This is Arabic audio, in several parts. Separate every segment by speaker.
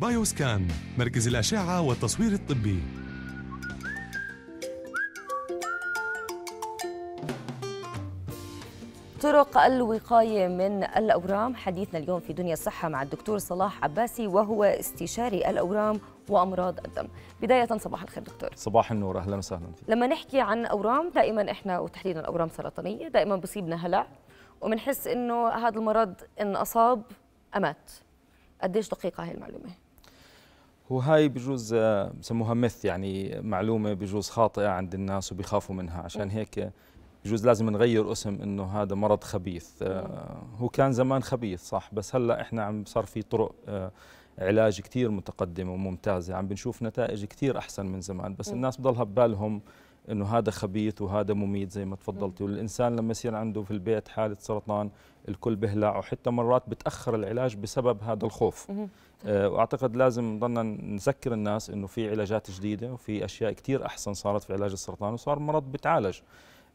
Speaker 1: بايوسكان مركز الأشعة والتصوير الطبي طرق الوقاية من الأورام حديثنا اليوم في دنيا الصحة مع الدكتور صلاح عباسي وهو استشاري الأورام وأمراض الدم بداية صباح الخير دكتور
Speaker 2: صباح النور أهلا وسهلا فيك
Speaker 1: لما نحكي عن أورام دائما إحنا وتحديدا أورام سرطانية دائما بصيبنا هلع وبنحس انه هذا المرض ان اصاب امات قديش دقيقه هاي المعلومه
Speaker 2: هو هاي بجوز آه، بسموها مث يعني معلومه بجوز خاطئه عند الناس وبيخافوا منها عشان هيك بجوز لازم نغير اسم انه هذا مرض خبيث آه، هو كان زمان خبيث صح بس هلا احنا عم صار في طرق آه، علاج كثير متقدمه وممتازه عم بنشوف نتائج كثير احسن من زمان بس الناس بضلها ببالهم انه هذا خبيث وهذا مميت زي ما تفضلتي والانسان لما يصير عنده في البيت حاله سرطان الكل بهلع وحتى مرات بتاخر العلاج بسبب هذا الخوف آه، واعتقد لازم نضلنا نذكر الناس انه في علاجات جديده وفي اشياء كثير احسن صارت في علاج السرطان وصار مرض بتعالج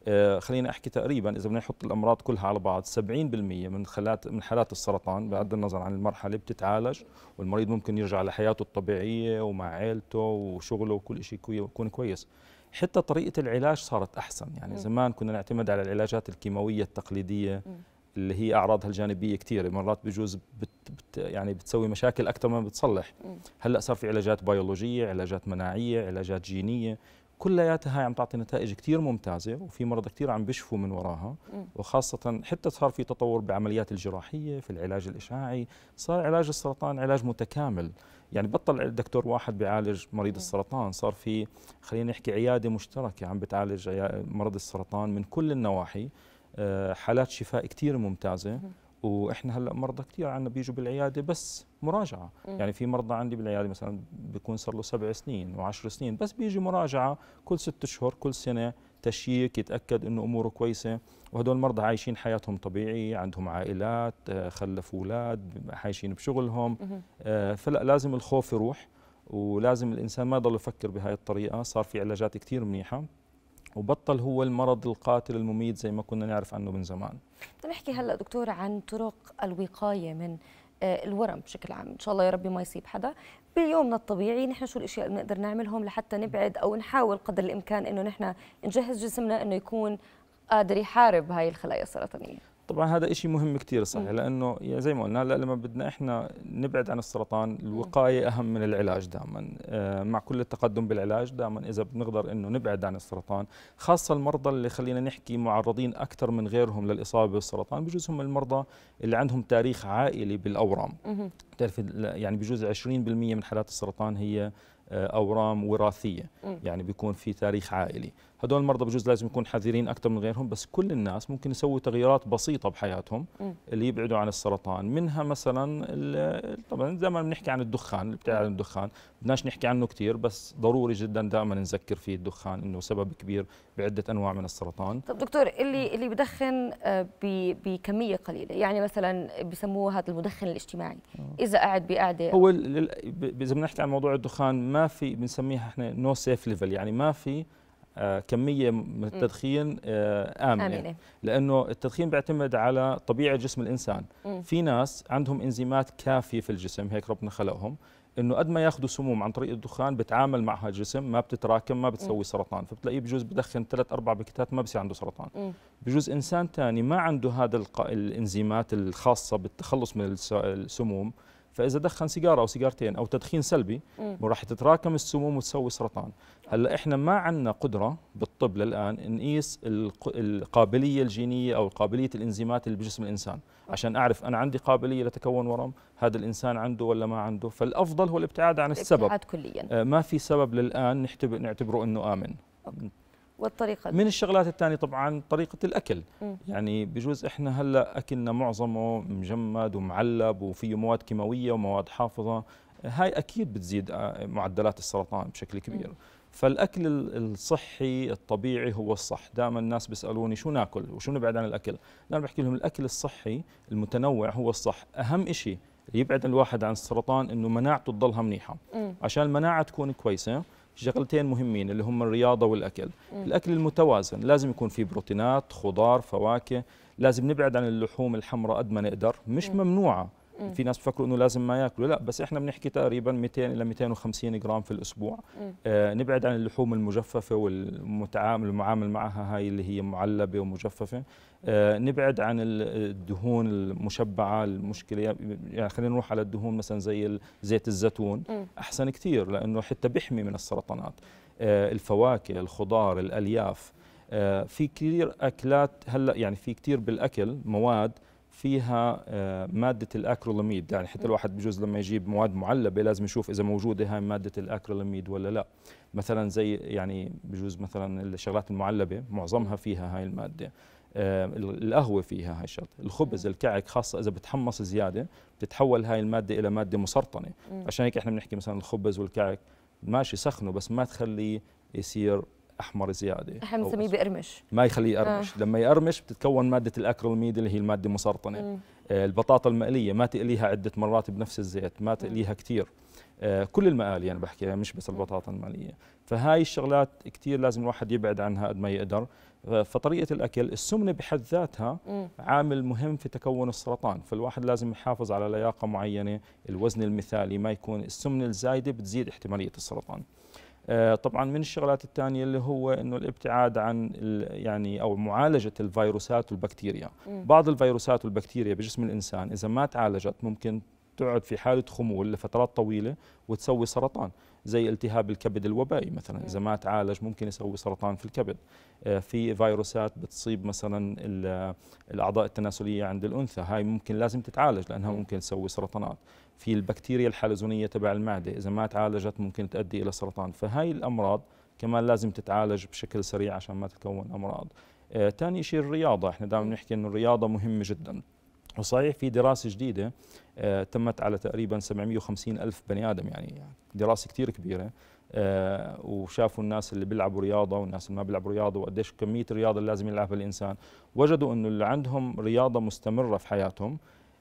Speaker 2: آه، خليني خلينا احكي تقريبا اذا بدنا نحط الامراض كلها على بعض 70% من خلات من حالات السرطان بغض النظر عن المرحله بتتعالج والمريض ممكن يرجع لحياته الطبيعيه ومع عائلته وشغله وكل شيء يكون كويس حتى طريقه العلاج صارت احسن يعني زمان كنا نعتمد على العلاجات الكيماويه التقليديه اللي هي اعراضها الجانبيه كثيره مرات بجوز بت بت يعني بتسوي مشاكل اكثر ما بتصلح هلا صار في علاجات بيولوجيه علاجات مناعيه علاجات جينيه كلياتها عم تعطي نتائج كثير ممتازه وفي مرضى كثير عم بيشفوا من وراها وخاصه حتى صار في تطور بعمليات الجراحيه في العلاج الاشعاعي صار علاج السرطان علاج متكامل يعني بطل دكتور واحد بيعالج مريض السرطان صار في خلينا نحكي عياده مشتركه عم بتعالج مرض السرطان من كل النواحي آه، حالات شفاء كثير ممتازه واحنا هلا مرضى كثير عندنا بيجوا بالعياده بس مراجعه مم. يعني في مرضى عندي بالعياده مثلا بيكون صار له سبع سنين وعشر سنين بس بيجي مراجعه كل ست اشهر كل سنه تشيك يتاكد انه اموره كويسه وهدول المرضى عايشين حياتهم طبيعي عندهم عائلات آه، خلفوا اولاد عايشين بشغلهم مم. آه، فلا لازم الخوف يروح ولازم الانسان ما يضل يفكر بهاي الطريقه صار في علاجات كثير منيحه وبطل هو المرض القاتل المميت زي ما كنا نعرف عنه من زمان
Speaker 1: نحكي هلا دكتور عن طرق الوقايه من آه، الورم بشكل عام ان شاء الله يا ربي ما يصيب حدا بيومنا الطبيعي نحن شو الاشياء اللي بنقدر نعملهم لحتى نبعد او نحاول قدر الامكان انه نحن نجهز جسمنا انه يكون قادر يحارب هاي الخلايا
Speaker 2: السرطانيه طبعا هذا شيء مهم كثير صحيح م. لانه زي ما قلنا هلا لما بدنا احنا نبعد عن السرطان الوقايه اهم من العلاج دائما آه، مع كل التقدم بالعلاج دائما اذا بنقدر انه نبعد عن السرطان خاصه المرضى اللي خلينا نحكي معرضين اكثر من غيرهم للاصابه بالسرطان بجوز هم المرضى اللي عندهم تاريخ عائلي بالاورام بتعرف يعني بجوز 20% من حالات السرطان هي آه، اورام وراثيه يعني بيكون في تاريخ عائلي هدول المرضى بجوز لازم يكون حذرين اكثر من غيرهم بس كل الناس ممكن يسووا تغييرات بسيطه بحياتهم اللي يبعدوا عن السرطان منها مثلا طبعا دائما بنحكي عن الدخان الابتعاد عن الدخان بدناش نحكي عنه كثير بس ضروري جدا دائما نذكر فيه الدخان انه سبب كبير بعده انواع من السرطان طب
Speaker 1: دكتور اللي اللي بدخن آه، بكميه قليله يعني مثلا بسموه هذا المدخن الاجتماعي آه. اذا قاعد بقعده هو
Speaker 2: اذا بدنا نحكي عن موضوع الدخان ما في بنسميها احنا نو سيف ليفل يعني ما في آه، كميه من التدخين آه، آمنة, امنه لانه التدخين بيعتمد على طبيعه جسم الانسان م. في ناس عندهم انزيمات كافيه في الجسم هيك ربنا خلقهم انه قد ما ياخذوا سموم عن طريق الدخان بتعامل معها الجسم ما بتتراكم ما بتسوي م. سرطان فبتلاقيه بجوز بدخن ثلاث اربع بكتات ما بصير عنده سرطان م. بجوز انسان ثاني ما عنده هذا الانزيمات الخاصه بالتخلص من السموم فاذا دخن سيجاره او سيجارتين او تدخين سلبي راح تتراكم السموم وتسوي سرطان هلا احنا ما عندنا قدره بالطب للان نقيس القابليه الجينيه او قابليه الانزيمات اللي بجسم الانسان عشان اعرف انا عندي قابليه لتكون ورم هذا الانسان عنده ولا ما عنده فالافضل هو الابتعاد عن السبب الابتعاد كليا آه، ما في سبب للان نعتبره انه امن أوكي.
Speaker 1: والطريقة دي. من
Speaker 2: الشغلات الثانية طبعا طريقة الأكل م. يعني بجوز إحنا هلأ أكلنا معظمه مجمد ومعلب وفيه مواد كيماوية ومواد حافظة هاي أكيد بتزيد آه، معدلات السرطان بشكل كبير م. فالاكل الصحي الطبيعي هو الصح دائما الناس بيسالوني شو ناكل وشو نبعد عن الاكل انا بحكي لهم الاكل الصحي المتنوع هو الصح اهم شيء يبعد الواحد عن السرطان انه مناعته تضلها منيحه م. عشان المناعه تكون كويسه شغلتين مهمين اللي هم الرياضة والأكل م. الأكل المتوازن لازم يكون فيه بروتينات خضار فواكه لازم نبعد عن اللحوم الحمراء قد ما نقدر مش م. ممنوعة مم. في ناس بفكروا انه لازم ما ياكلوا لا بس احنا بنحكي تقريبا 200 الى 250 جرام في الاسبوع آه نبعد عن اللحوم المجففه والمتعامل المعامل معها هاي اللي هي معلبه ومجففه آه نبعد عن الدهون المشبعه المشكله يعني, يعني خلينا نروح على الدهون مثلا زي زيت الزيتون مم. احسن كثير لانه حتى بيحمي من السرطانات آه الفواكه الخضار الالياف آه، في كثير اكلات هلا يعني في كثير بالاكل مواد فيها آه، ماده الأكروليميد يعني حتى الواحد بجوز لما يجيب مواد معلبه لازم يشوف اذا موجوده هاي ماده الأكروليميد ولا لا مثلا زي يعني بجوز مثلا الشغلات المعلبه معظمها فيها هاي الماده آه، القهوه فيها هاي الشغله الخبز الكعك خاصه اذا بتحمص زياده بتتحول هاي الماده الى ماده مسرطنه عشان هيك احنا بنحكي مثلا الخبز والكعك ماشي سخنه بس ما تخليه يصير احمر زياده احنا بنسميه بقرمش ما يخليه يقرمش آه. لما يقرمش بتتكون ماده الاكريلاميد اللي هي الماده المسرطنه آه البطاطا المقليه ما تقليها عده مرات بنفس الزيت ما تقليها كثير آه كل المقالي انا بحكي يعني مش بس البطاطا المقليه فهاي الشغلات كثير لازم الواحد يبعد عنها قد ما يقدر فطريقه الاكل السمنه بحد ذاتها عامل مهم في تكون السرطان فالواحد لازم يحافظ على لياقه معينه الوزن المثالي ما يكون السمنه الزايده بتزيد احتماليه السرطان آه، طبعا من الشغلات الثانيه اللي هو انه الابتعاد عن يعني او معالجه الفيروسات والبكتيريا م. بعض الفيروسات والبكتيريا بجسم الانسان اذا ما تعالجت ممكن تقعد في حاله خمول لفترات طويله وتسوي سرطان زي التهاب الكبد الوبائي مثلا اذا ما تعالج ممكن يسوي سرطان في الكبد آه، في فيروسات بتصيب مثلا الاعضاء التناسليه عند الانثى هاي ممكن لازم تتعالج لانها ممكن تسوي سرطانات في البكتيريا الحلزونيه تبع المعده اذا ما تعالجت ممكن تؤدي الى سرطان فهاي الامراض كمان لازم تتعالج بشكل سريع عشان ما تتكون امراض ثاني آه شيء الرياضه احنا دائما نحكي انه الرياضه مهمه جدا وصحيح في دراسة جديدة آه تمت على تقريبا 750 ألف بني آدم يعني دراسة كتير كبيرة آه وشافوا الناس اللي بيلعبوا رياضة والناس اللي ما بيلعبوا رياضة وقديش كمية الرياضة اللي لازم يلعبها الإنسان وجدوا أنه اللي عندهم رياضة مستمرة في حياتهم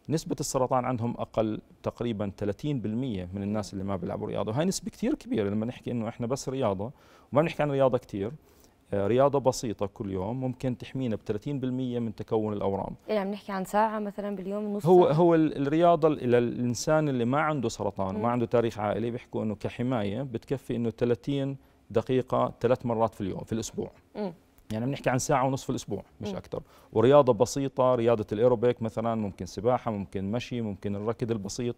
Speaker 2: نسبة السرطان عندهم أقل تقريبا 30% من الناس اللي ما بيلعبوا رياضة وهي نسبة كثير كبيرة لما نحكي إنه إحنا بس رياضة وما بنحكي عن رياضة كثير آه، رياضة بسيطة كل يوم ممكن تحمينا ب 30% من تكون الأورام
Speaker 1: يعني عم نحكي عن ساعة مثلا باليوم نص هو ساعة.
Speaker 2: هو الرياضة للإنسان اللي ما عنده سرطان وما عنده تاريخ عائلي بيحكوا إنه كحماية بتكفي إنه 30 دقيقة ثلاث مرات في اليوم في الأسبوع م. يعني بنحكي عن ساعة ونصف في الأسبوع مش أكثر ورياضة بسيطة رياضة الإيروبيك مثلا ممكن سباحة ممكن مشي ممكن الركض البسيط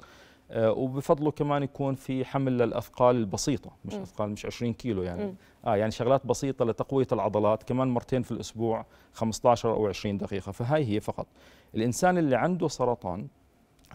Speaker 2: آه وبفضله كمان يكون في حمل للأثقال البسيطة مش م. أثقال مش 20 كيلو يعني م. آه يعني شغلات بسيطة لتقوية العضلات كمان مرتين في الأسبوع 15 أو 20 دقيقة فهاي هي فقط الإنسان اللي عنده سرطان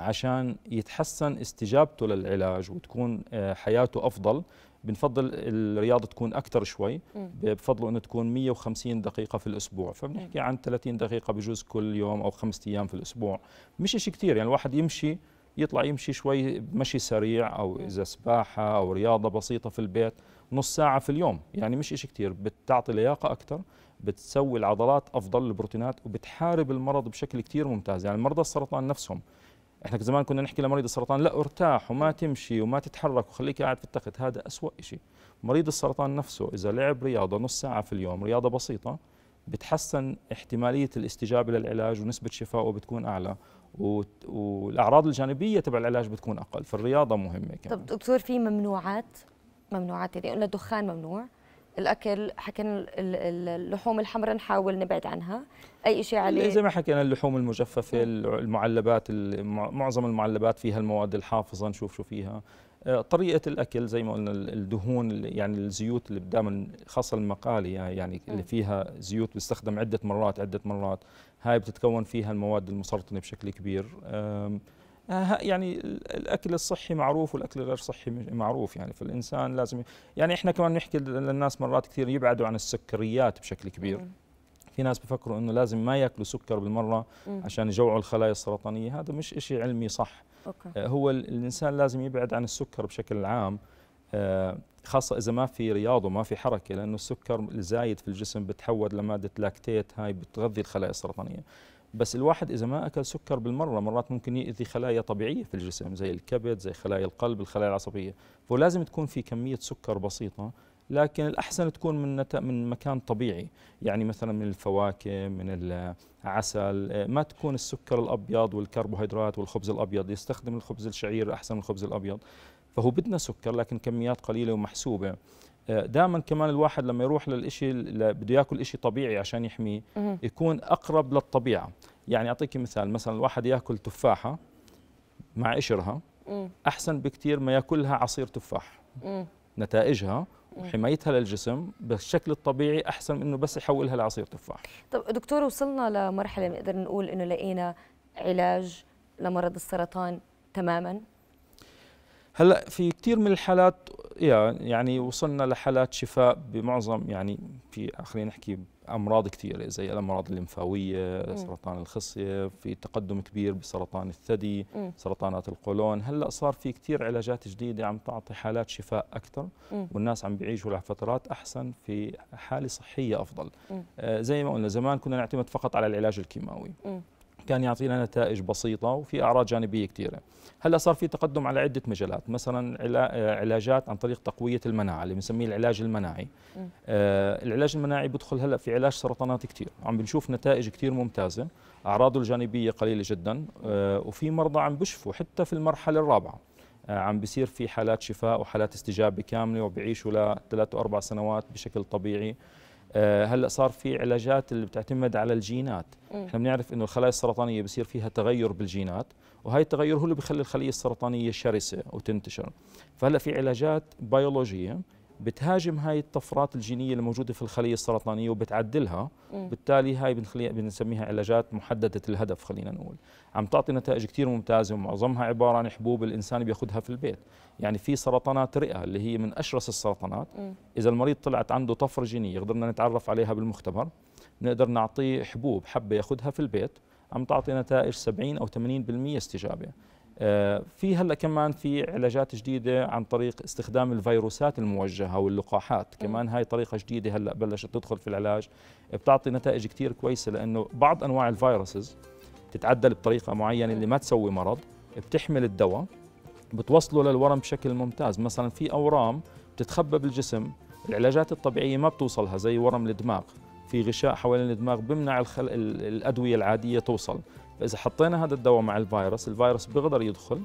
Speaker 2: عشان يتحسن استجابته للعلاج وتكون آه، حياته افضل بنفضل الرياضه تكون اكثر شوي بفضلوا انه تكون 150 دقيقه في الاسبوع فبنحكي عن 30 دقيقه بجوز كل يوم او خمسة ايام في الاسبوع مش شيء كثير يعني الواحد يمشي يطلع يمشي شوي مشي سريع او اذا سباحه او رياضه بسيطه في البيت نص ساعه في اليوم يعني مش شيء كثير بتعطي لياقه اكثر بتسوي العضلات افضل البروتينات وبتحارب المرض بشكل كثير ممتاز يعني مرضى السرطان نفسهم احنا زمان كنا نحكي لمريض السرطان لا ارتاح وما تمشي وما تتحرك وخليك قاعد في التخت هذا أسوأ شيء مريض السرطان نفسه اذا لعب رياضه نص ساعه في اليوم رياضه بسيطه بتحسن احتماليه الاستجابه للعلاج ونسبه شفائه بتكون اعلى والاعراض الجانبيه تبع العلاج بتكون اقل فالرياضه مهمه كمان. طب
Speaker 1: دكتور في ممنوعات ممنوعات يعني قلنا الدخان ممنوع الاكل حكينا اللحوم الحمراء نحاول نبعد عنها اي شيء عليه زي ما
Speaker 2: حكينا اللحوم المجففه المعلبات معظم المعلبات فيها المواد الحافظه نشوف شو فيها آه، طريقة الأكل زي ما قلنا الدهون يعني الزيوت اللي دائما خاصة المقالي يعني اللي فيها زيوت بتستخدم عدة مرات عدة مرات هاي بتتكون فيها المواد المسرطنة بشكل كبير آه، يعني الاكل الصحي معروف والاكل الغير صحي معروف يعني فالانسان لازم يعني احنا كمان نحكي للناس مرات كثير يبعدوا عن السكريات بشكل كبير مم. في ناس بفكروا انه لازم ما ياكلوا سكر بالمره مم. عشان يجوعوا الخلايا السرطانيه هذا مش شيء علمي صح أوكي. آه، هو الانسان لازم يبعد عن السكر بشكل عام آه، خاصة إذا ما في رياضة وما في حركة لأنه السكر الزايد في الجسم بتحول لمادة لاكتيت هاي بتغذي الخلايا السرطانية بس الواحد اذا ما اكل سكر بالمره مرات ممكن ياذي خلايا طبيعيه في الجسم زي الكبد زي خلايا القلب الخلايا العصبيه فلازم تكون في كميه سكر بسيطه لكن الأحسن تكون من من مكان طبيعي يعني مثلا من الفواكه من العسل ما تكون السكر الأبيض والكربوهيدرات والخبز الأبيض يستخدم الخبز الشعير أحسن من الخبز الأبيض فهو بدنا سكر لكن كميات قليلة ومحسوبة دائما كمان الواحد لما يروح للإشي بده ياكل إشي طبيعي عشان يحميه يكون أقرب للطبيعة يعني أعطيك مثال مثلا الواحد ياكل تفاحة مع قشرها أحسن بكثير ما ياكلها عصير تفاح نتائجها وحمايتها للجسم بالشكل الطبيعي احسن من انه بس يحولها لعصير تفاح
Speaker 1: طب دكتور وصلنا لمرحله نقدر نقول انه لقينا علاج لمرض السرطان تماما
Speaker 2: هلا في كثير من الحالات يعني وصلنا لحالات شفاء بمعظم يعني في خلينا نحكي امراض كثيره زي الامراض الليمفاويه سرطان الخصيه في تقدم كبير بسرطان الثدي م. سرطانات القولون هلا صار في كثير علاجات جديده عم تعطي حالات شفاء اكثر م. والناس عم بيعيشوا لفترات احسن في حاله صحيه افضل آه زي ما قلنا زمان كنا نعتمد فقط على العلاج الكيماوي كان يعطينا نتائج بسيطه وفي اعراض جانبيه كثيره هلا صار في تقدم على عده مجالات مثلا علاجات عن طريق تقويه المناعه اللي بنسميه العلاج المناعي آه العلاج المناعي بدخل هلا في علاج سرطانات كثير عم بنشوف نتائج كثير ممتازه اعراضه الجانبيه قليله جدا آه وفي مرضى عم بشفوا حتى في المرحله الرابعه آه، عم بيصير في حالات شفاء وحالات استجابه كامله وبيعيشوا لثلاث واربع سنوات بشكل طبيعي آه، هلا صار في علاجات اللي بتعتمد على الجينات مم. احنا بنعرف انه الخلايا السرطانيه بصير فيها تغير بالجينات وهي التغير هو اللي بخلي الخليه السرطانيه شرسه وتنتشر فهلا في علاجات بيولوجيه بتهاجم هاي الطفرات الجينيه الموجوده في الخليه السرطانيه وبتعدلها بالتالي هاي بنخليها بنسميها علاجات محدده الهدف خلينا نقول عم تعطي نتائج كثير ممتازه ومعظمها عباره عن حبوب الانسان بياخذها في البيت يعني في سرطانات رئه اللي هي من اشرس السرطانات اذا المريض طلعت عنده طفره جينيه قدرنا نتعرف عليها بالمختبر نقدر نعطيه حبوب حبه ياخذها في البيت عم تعطي نتائج 70 او 80% استجابه آه، في هلا كمان في علاجات جديده عن طريق استخدام الفيروسات الموجهه واللقاحات كمان هاي طريقه جديده هلا بلشت تدخل في العلاج بتعطي نتائج كثير كويسه لانه بعض انواع الفيروسز تتعدل بطريقه معينه اللي ما تسوي مرض بتحمل الدواء بتوصله للورم بشكل ممتاز مثلا في اورام بتتخبى بالجسم العلاجات الطبيعيه ما بتوصلها زي ورم الدماغ في غشاء حوالين الدماغ بمنع الخل... الادويه العاديه توصل فاذا حطينا هذا الدواء مع الفيروس الفيروس بيقدر يدخل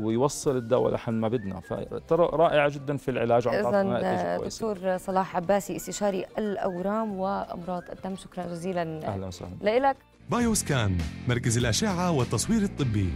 Speaker 2: ويوصل الدواء لحد ما بدنا فترى رائعه جدا في العلاج عم تعطي آه،
Speaker 1: دكتور صلاح عباسي استشاري الاورام وامراض الدم شكرا جزيلا اهلا وسهلا لك
Speaker 2: بايوسكان
Speaker 1: مركز الاشعه والتصوير الطبي